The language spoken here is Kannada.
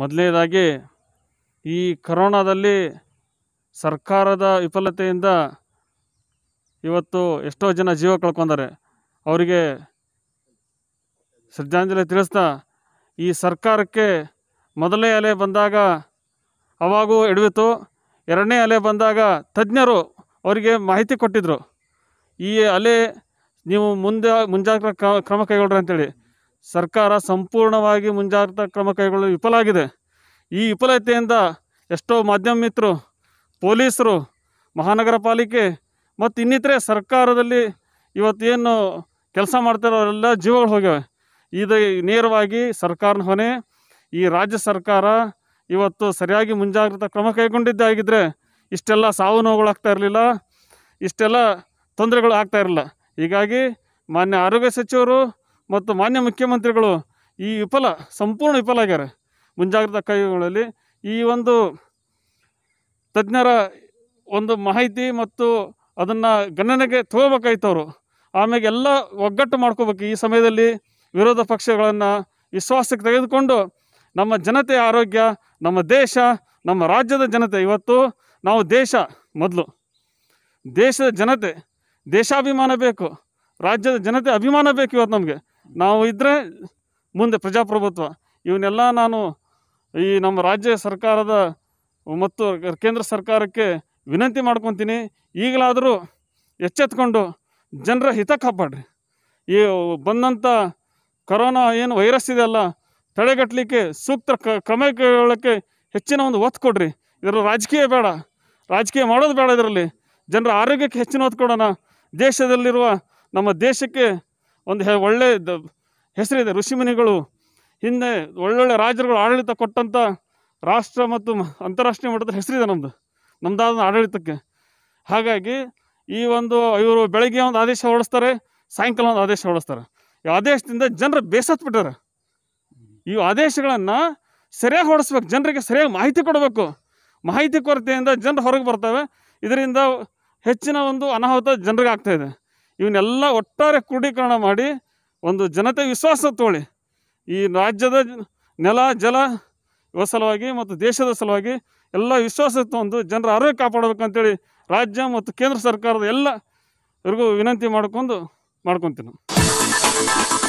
ಮೊದಲನೇದಾಗಿ ಈ ಕರೋನಾದಲ್ಲಿ ಸರ್ಕಾರದ ವಿಫಲತೆಯಿಂದ ಇವತ್ತು ಎಷ್ಟೋ ಜನ ಜೀವ ಕಳ್ಕೊಂಡಾರೆ ಅವರಿಗೆ ಶ್ರದ್ಧಾಂಜಲಿ ತಿಳಿಸ್ತಾ ಈ ಸರ್ಕಾರಕ್ಕೆ ಮೊದಲನೇ ಅಲೆ ಬಂದಾಗ ಅವಾಗೂ ಎಡವಿತು ಎರಡನೇ ಅಲೆ ಬಂದಾಗ ತಜ್ಞರು ಅವರಿಗೆ ಮಾಹಿತಿ ಕೊಟ್ಟಿದ್ದರು ಈ ಅಲೆ ನೀವು ಮುಂದೆ ಮುಂಜಾಗ್ರತಾ ಕ್ರಮ ಕೈಗೊಳ್ಳ್ರಿ ಅಂತೇಳಿ ಸರ್ಕಾರ ಸಂಪೂರ್ಣವಾಗಿ ಮುಂಜಾಗ್ರತಾ ಕ್ರಮ ಕೈಗೊಳ್ಳಲು ವಿಫಲಾಗಿದೆ ಈ ವಿಫಲತೆಯಿಂದ ಎಷ್ಟೋ ಮಾಧ್ಯಮ ಮಿತ್ರರು ಪೊಲೀಸರು ಮಹಾನಗರ ಪಾಲಿಕೆ ಮತ್ತು ಇನ್ನಿತರೆ ಸರ್ಕಾರದಲ್ಲಿ ಇವತ್ತೇನು ಕೆಲಸ ಮಾಡ್ತಿರೋರೆಲ್ಲ ಅವರೆಲ್ಲ ಜೀವಗಳು ಹೋಗ್ಯವೆ ಇದು ನೇರವಾಗಿ ಸರ್ಕಾರನ ಹೊಣೆ ಈ ರಾಜ್ಯ ಸರ್ಕಾರ ಇವತ್ತು ಸರಿಯಾಗಿ ಮುಂಜಾಗ್ರತಾ ಕ್ರಮ ಕೈಗೊಂಡಿದ್ದಾಗಿದ್ದರೆ ಇಷ್ಟೆಲ್ಲ ಸಾವು ನೋವುಗಳಾಗ್ತಾ ಇರಲಿಲ್ಲ ಇಷ್ಟೆಲ್ಲ ತೊಂದರೆಗಳು ಆಗ್ತಾ ಇರಲಿಲ್ಲ ಹೀಗಾಗಿ ಮಾನ್ಯ ಆರೋಗ್ಯ ಸಚಿವರು ಮತ್ತು ಮಾನ್ಯ ಮುಖ್ಯಮಂತ್ರಿಗಳು ಈ ವಿಫಲ ಸಂಪೂರ್ಣ ವಿಫಲ ಆಗ್ಯಾರ ಮುಂಜಾಗ್ರತಾ ಕೈಗಳಲ್ಲಿ ಈ ಒಂದು ತಜ್ಞರ ಒಂದು ಮಾಹಿತಿ ಮತ್ತು ಅದನ್ನು ಗಣನೆಗೆ ತಗೋಬೇಕಾಯ್ತು ಅವರು ಆಮೇಲೆ ಎಲ್ಲ ಒಗ್ಗಟ್ಟು ಮಾಡ್ಕೋಬೇಕು ಈ ಸಮಯದಲ್ಲಿ ವಿರೋಧ ಪಕ್ಷಗಳನ್ನು ವಿಶ್ವಾಸಕ್ಕೆ ತೆಗೆದುಕೊಂಡು ನಮ್ಮ ಜನತೆಯ ಆರೋಗ್ಯ ನಮ್ಮ ದೇಶ ನಮ್ಮ ರಾಜ್ಯದ ಜನತೆ ಇವತ್ತು ನಾವು ದೇಶ ಮೊದಲು ದೇಶದ ಜನತೆ ದೇಶಾಭಿಮಾನ ಬೇಕು ರಾಜ್ಯದ ಜನತೆ ಅಭಿಮಾನ ಬೇಕು ಇವತ್ತು ನಮಗೆ ನಾವು ಇದ್ದರೆ ಮುಂದೆ ಪ್ರಜಾಪ್ರಭುತ್ವ ಇವನ್ನೆಲ್ಲ ನಾನು ಈ ನಮ್ಮ ರಾಜ್ಯ ಸರ್ಕಾರದ ಮತ್ತು ಕೇಂದ್ರ ಸರ್ಕಾರಕ್ಕೆ ವಿನಂತಿ ಮಾಡ್ಕೊತೀನಿ ಈಗಲಾದರೂ ಎಚ್ಚೆತ್ಕೊಂಡು ಜನರ ಹಿತ ಕಾಪಾಡ್ರಿ ಈ ಬಂದಂಥ ಕರೋನಾ ಏನು ವೈರಸ್ ಇದೆ ಅಲ್ಲ ತಡೆಗಟ್ಟಲಿಕ್ಕೆ ಸೂಕ್ತ ಕ್ರಮ ಕೈಗೊಳ್ಳೋಕ್ಕೆ ಹೆಚ್ಚಿನ ಒಂದು ಒತ್ತು ಕೊಡ್ರಿ ಇದರ ರಾಜಕೀಯ ಬೇಡ ರಾಜಕೀಯ ಮಾಡೋದು ಬೇಡ ಇದರಲ್ಲಿ ಜನರ ಆರೋಗ್ಯಕ್ಕೆ ಹೆಚ್ಚಿನ ಒತ್ತು ಕೊಡೋಣ ದೇಶದಲ್ಲಿರುವ ನಮ್ಮ ದೇಶಕ್ಕೆ ಒಂದು ಒಳ್ಳೆ ಹೆಸರಿದೆ ಋಷಿಮುನಿಗಳು ಹಿಂದೆ ಒಳ್ಳೊಳ್ಳೆ ರಾಜರುಗಳು ಆಡಳಿತ ಕೊಟ್ಟಂಥ ರಾಷ್ಟ್ರ ಮತ್ತು ಅಂತಾರಾಷ್ಟ್ರೀಯ ಮಟ್ಟದ ಹೆಸರಿದೆ ನಮ್ಮದು ನಮ್ಮದಾದ ಆಡಳಿತಕ್ಕೆ ಹಾಗಾಗಿ ಈ ಒಂದು ಇವರು ಬೆಳಗ್ಗೆ ಒಂದು ಆದೇಶ ಹೊರಡಿಸ್ತಾರೆ ಸಾಯಂಕಾಲ ಒಂದು ಆದೇಶ ಹೊರಡಿಸ್ತಾರೆ ಈ ಆದೇಶದಿಂದ ಜನರು ಬೇಸತ್ಬಿಟ್ಟಾರೆ ಈ ಆದೇಶಗಳನ್ನು ಸರಿಯಾಗಿ ಓಡಿಸ್ಬೇಕು ಜನರಿಗೆ ಸರಿಯಾಗಿ ಮಾಹಿತಿ ಕೊಡಬೇಕು ಮಾಹಿತಿ ಕೊರತೆಯಿಂದ ಜನರು ಹೊರಗೆ ಬರ್ತವೆ ಇದರಿಂದ ಹೆಚ್ಚಿನ ಒಂದು ಅನಾಹುತ ಜನರಿಗೆ ಆಗ್ತಾಯಿದೆ ಇವನ್ನೆಲ್ಲ ಒಟ್ಟಾರೆ ಕ್ರೋಢೀಕರಣ ಮಾಡಿ ಒಂದು ಜನತೆ ವಿಶ್ವಾಸ ತೋಳಿ ಈ ರಾಜ್ಯದ ನೆಲ ಜಲ ಸಲುವಾಗಿ ಮತ್ತು ದೇಶದ ಸಲುವಾಗಿ ಎಲ್ಲ ವಿಶ್ವಾಸ ತಂದು ಜನರ ಆರೋಗ್ಯ ಕಾಪಾಡಬೇಕಂತೇಳಿ ರಾಜ್ಯ ಮತ್ತು ಕೇಂದ್ರ ಸರ್ಕಾರದ ಎಲ್ಲರಿಗೂ ವಿನಂತಿ ಮಾಡ್ಕೊಂಡು ಮಾಡ್ಕೊತೀನಿ